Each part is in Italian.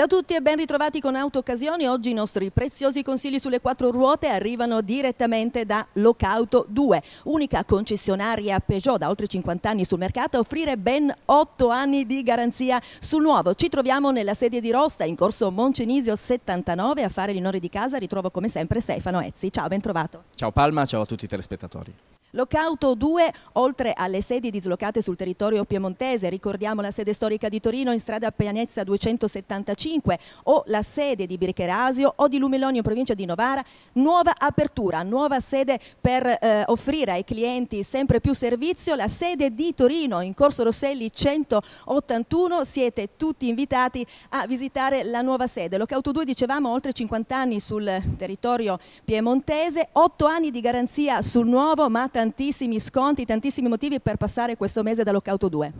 Ciao a tutti e ben ritrovati con Auto Occasioni. Oggi i nostri preziosi consigli sulle quattro ruote arrivano direttamente da Locauto 2, unica concessionaria Peugeot da oltre 50 anni sul mercato a offrire ben 8 anni di garanzia sul nuovo. Ci troviamo nella sedia di Rosta in corso Moncenisio 79 a fare gli di casa. Ritrovo come sempre Stefano Ezzi. Ciao, ben trovato. Ciao Palma, ciao a tutti i telespettatori. Locauto 2, oltre alle sedi dislocate sul territorio piemontese, ricordiamo la sede storica di Torino in strada Pianezza 275 o la sede di Bircherasio o di Lumilonio in provincia di Novara, nuova apertura, nuova sede per eh, offrire ai clienti sempre più servizio, la sede di Torino in Corso Rosselli 181, siete tutti invitati a visitare la nuova sede. Locauto 2 dicevamo oltre 50 anni sul territorio piemontese, 8 anni di garanzia sul nuovo materiale tantissimi sconti, tantissimi motivi per passare questo mese da Locauto 2.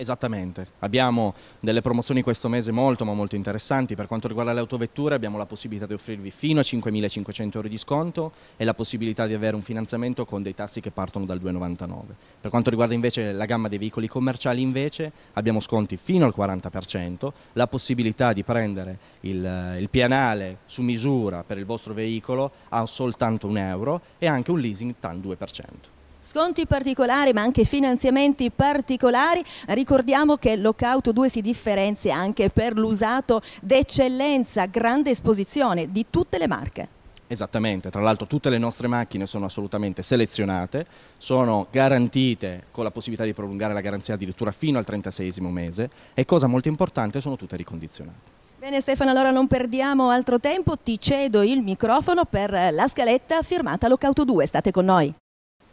Esattamente, abbiamo delle promozioni questo mese molto ma molto interessanti, per quanto riguarda le autovetture abbiamo la possibilità di offrirvi fino a 5.500 euro di sconto e la possibilità di avere un finanziamento con dei tassi che partono dal 2,99. Per quanto riguarda invece la gamma dei veicoli commerciali invece abbiamo sconti fino al 40%, la possibilità di prendere il, eh, il pianale su misura per il vostro veicolo a soltanto un euro e anche un leasing TAN 2% sconti particolari ma anche finanziamenti particolari. Ricordiamo che Lockout 2 si differenzia anche per l'usato d'eccellenza, grande esposizione di tutte le marche. Esattamente, tra l'altro tutte le nostre macchine sono assolutamente selezionate, sono garantite con la possibilità di prolungare la garanzia addirittura fino al 36 mese e cosa molto importante sono tutte ricondizionate. Bene Stefano, allora non perdiamo altro tempo, ti cedo il microfono per la scaletta firmata Lockout 2, state con noi.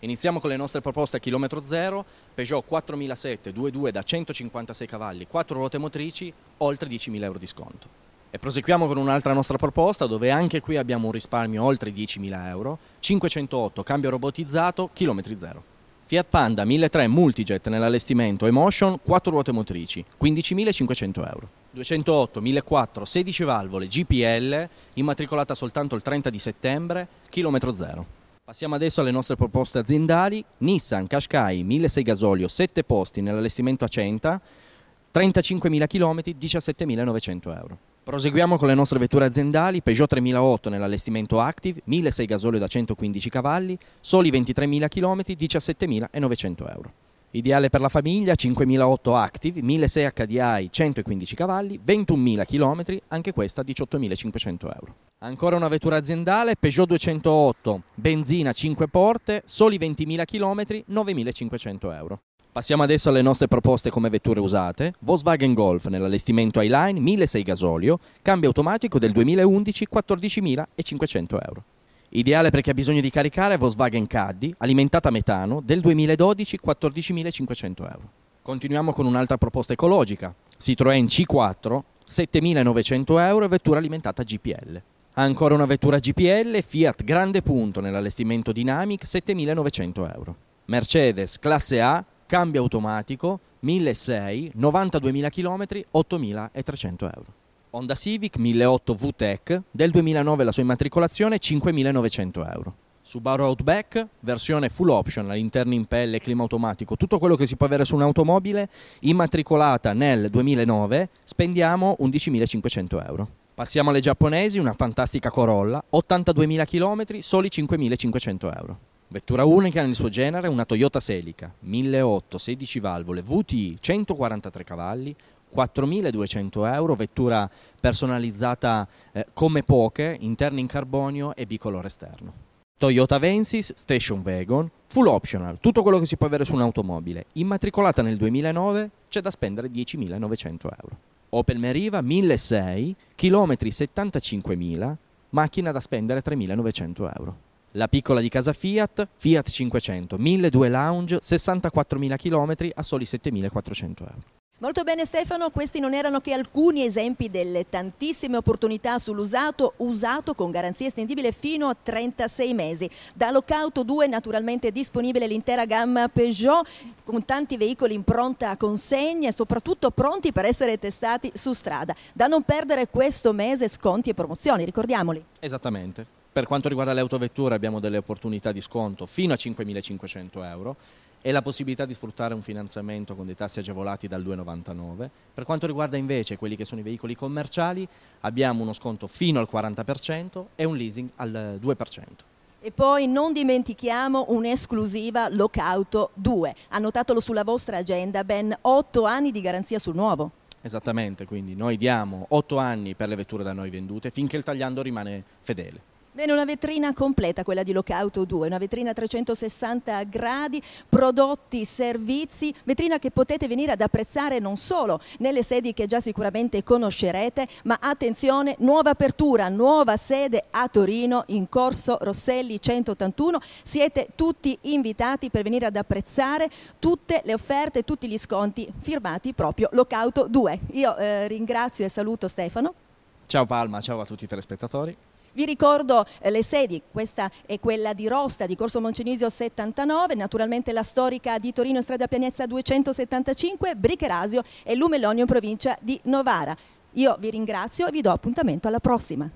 Iniziamo con le nostre proposte a chilometro zero, Peugeot 4007 22 da 156 cavalli, 4 ruote motrici, oltre 10.000 euro di sconto. E proseguiamo con un'altra nostra proposta dove anche qui abbiamo un risparmio oltre 10.000 euro, 508 cambio robotizzato, chilometri zero. Fiat Panda 1.3 Multijet nell'allestimento Emotion, 4 ruote motrici, 15.500 euro. 208 1.4 16 valvole GPL, immatricolata soltanto il 30 di settembre, chilometro zero. Passiamo adesso alle nostre proposte aziendali. Nissan Qashqai 1.600 gasolio, 7 posti nell'allestimento a 100, 35.000 km, 17.900 euro. Proseguiamo con le nostre vetture aziendali, Peugeot 3008 nell'allestimento Active, 1.600 gasolio da 115 cavalli, soli 23.000 km, 17.900 euro. Ideale per la famiglia, 5.008 active, 1.600 HDI, 115 cavalli, 21.000 km, anche questa 18.500 euro. Ancora una vettura aziendale, Peugeot 208, benzina 5 porte, soli 20.000 km, 9.500 euro. Passiamo adesso alle nostre proposte come vetture usate. Volkswagen Golf nell'allestimento Highline 1.600 gasolio, cambio automatico del 2011 14.500 euro. Ideale per chi ha bisogno di caricare Volkswagen Caddy, alimentata a metano, del 2012 14.500 euro. Continuiamo con un'altra proposta ecologica, Citroën C4, 7.900 euro e vettura alimentata a GPL. Ancora una vettura GPL, Fiat Grande Punto nell'allestimento Dynamic, 7.900 euro. Mercedes classe A, cambio automatico, 1.600, 92.000 km, 8.300 euro. Honda Civic 1.8 VTEC, del 2009 la sua immatricolazione 5.900 euro. Subaru Outback, versione full option, all'interno in pelle, clima automatico, tutto quello che si può avere su un'automobile, immatricolata nel 2009, spendiamo 11.500 euro. Passiamo alle giapponesi, una fantastica Corolla, 82.000 km, soli 5.500 euro. Vettura unica nel suo genere, una Toyota Selica, 1.8, 16 valvole, VTI, 143 cavalli, 4.200 euro, vettura personalizzata eh, come poche, interna in carbonio e bicolore esterno. Toyota Vensis Station Wagon, full optional, tutto quello che si può avere su un'automobile. Immatricolata nel 2009, c'è da spendere 10.900 euro. Opel Meriva 1.600, chilometri 75.000, macchina da spendere 3.900 euro. La piccola di casa Fiat, Fiat 500, 1.200 lounge, 64.000 km a soli 7.400 euro. Molto bene Stefano, questi non erano che alcuni esempi delle tantissime opportunità sull'usato, usato con garanzia estendibile fino a 36 mesi. Da Lockout 2 naturalmente è disponibile l'intera gamma Peugeot con tanti veicoli in pronta consegna e soprattutto pronti per essere testati su strada. Da non perdere questo mese sconti e promozioni, ricordiamoli. Esattamente. Per quanto riguarda le autovetture abbiamo delle opportunità di sconto fino a 5.500 euro e la possibilità di sfruttare un finanziamento con dei tassi agevolati dal 2,99. Per quanto riguarda invece quelli che sono i veicoli commerciali, abbiamo uno sconto fino al 40% e un leasing al 2%. E poi non dimentichiamo un'esclusiva Locauto 2. Annotatelo sulla vostra agenda, ben 8 anni di garanzia sul nuovo. Esattamente, quindi noi diamo 8 anni per le vetture da noi vendute finché il tagliando rimane fedele. Bene, una vetrina completa quella di Lockout 2, una vetrina a 360 gradi, prodotti, servizi, vetrina che potete venire ad apprezzare non solo nelle sedi che già sicuramente conoscerete, ma attenzione, nuova apertura, nuova sede a Torino in corso Rosselli 181. Siete tutti invitati per venire ad apprezzare tutte le offerte, tutti gli sconti firmati proprio Lockout 2. Io eh, ringrazio e saluto Stefano. Ciao Palma, ciao a tutti i telespettatori. Vi ricordo eh, le sedi, questa è quella di Rosta, di Corso Moncenisio 79, naturalmente la storica di Torino, strada Pianezza 275, Bricherasio e Lumelonio in provincia di Novara. Io vi ringrazio e vi do appuntamento alla prossima.